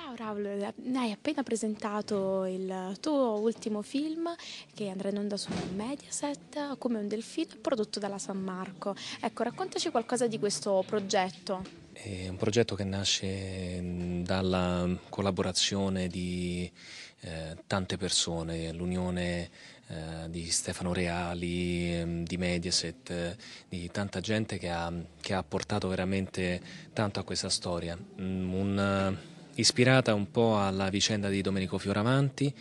Ciao Raul, hai appena presentato il tuo ultimo film che andrà in onda su Mediaset, Come un delfino, prodotto dalla San Marco. Ecco, raccontaci qualcosa di questo progetto. È un progetto che nasce mm, dalla collaborazione di eh, tante persone, l'unione eh, di Stefano Reali, mm, di Mediaset, di tanta gente che ha, che ha portato veramente tanto a questa storia. Mm, un, ispirata un po' alla vicenda di Domenico Fioravanti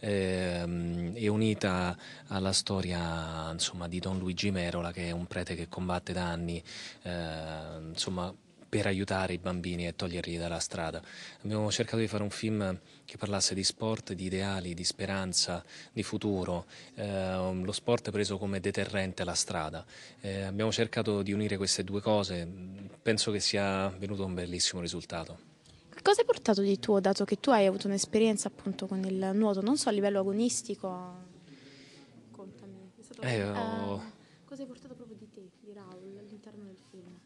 ehm, e unita alla storia insomma, di Don Luigi Merola che è un prete che combatte da anni eh, insomma, per aiutare i bambini e toglierli dalla strada. Abbiamo cercato di fare un film che parlasse di sport, di ideali, di speranza, di futuro, eh, lo sport preso come deterrente alla strada. Eh, abbiamo cercato di unire queste due cose, penso che sia venuto un bellissimo risultato. Cosa hai portato di tuo, dato che tu hai avuto un'esperienza appunto con il nuoto, non so a livello agonistico? Contami. Eh, ho... eh, cosa hai portato proprio di te, di Raul, all'interno del film?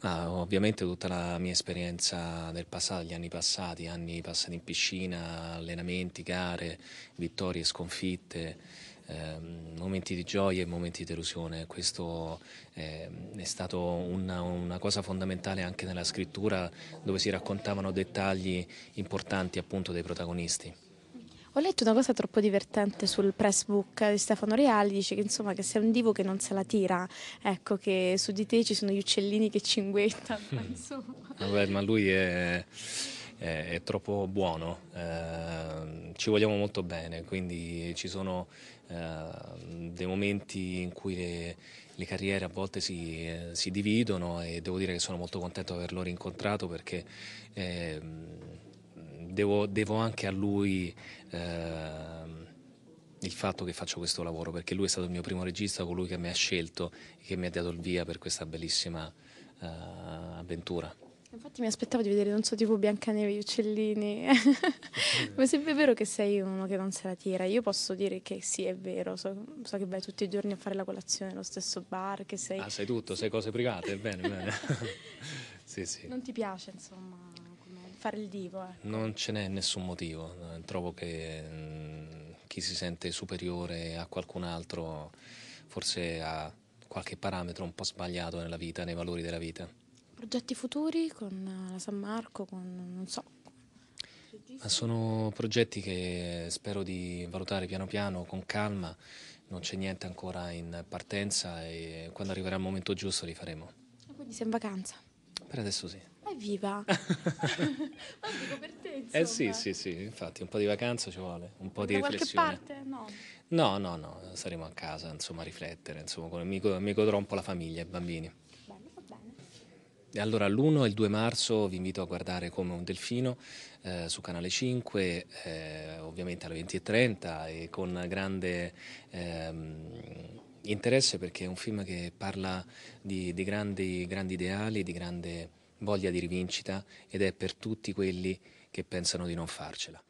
Ah, ovviamente tutta la mia esperienza del passato, gli anni passati, anni passati in piscina, allenamenti, gare, vittorie, sconfitte, ehm, momenti di gioia e momenti di delusione. Questo ehm, è stato una, una, cosa fondamentale anche nella scrittura dove si raccontavano dettagli importanti appunto dei protagonisti. Ho letto una cosa troppo divertente sul press book di Stefano Reali, dice che insomma che sei un divo che non se la tira, ecco che su di te ci sono gli uccellini che cinguettano, Vabbè, ma lui è... È, è, troppo buono, eh, ci vogliamo molto bene, quindi ci sono eh, dei momenti in cui le, le carriere a volte si, eh, si, dividono e devo dire che sono molto contento di averlo rincontrato perché eh, devo, devo, anche a lui ehm, il fatto che faccio questo lavoro perché lui è stato il mio primo regista, colui che mi ha scelto e che mi ha dato il via per questa bellissima eh, avventura. Infatti mi aspettavo di vedere, non so, tipo Biancaneve, gli uccellini. Ma se è vero che sei uno che non se la tira, io posso dire che sì, è vero. So, so che vai tutti i giorni a fare la colazione allo stesso bar, che sei... Ah, sei tutto, sei cose private, bene, bene. sì, sì. Non ti piace, insomma, fare il divo, ecco. Non ce n'è nessun motivo. Trovo che mh, mm, chi si sente superiore a qualcun altro forse ha qualche parametro un po' sbagliato nella vita, nei valori della vita. Progetti futuri con eh, la San Marco, con non so. Ma sono progetti che spero di valutare piano piano, con calma, non c'è niente ancora in partenza e quando arriverà il momento giusto li faremo. E ah, quindi sei in vacanza? Per adesso sì. Evviva! Ma dico per te, insomma. Eh sì, sì, sì, infatti un po' di vacanza ci vuole, un po' da di da riflessione. Da qualche parte? No. No, no, no, saremo a casa, insomma, a riflettere, insomma, mi, mi godrò un po' la famiglia e i bambini. Allora l'1 e il 2 marzo vi invito a guardare Come un delfino eh, su Canale 5, eh, ovviamente alle 20.30 e con grande ehm, interesse perché è un film che parla di, di grandi, grandi ideali, di grande voglia di rivincita ed è per tutti quelli che pensano di non farcela.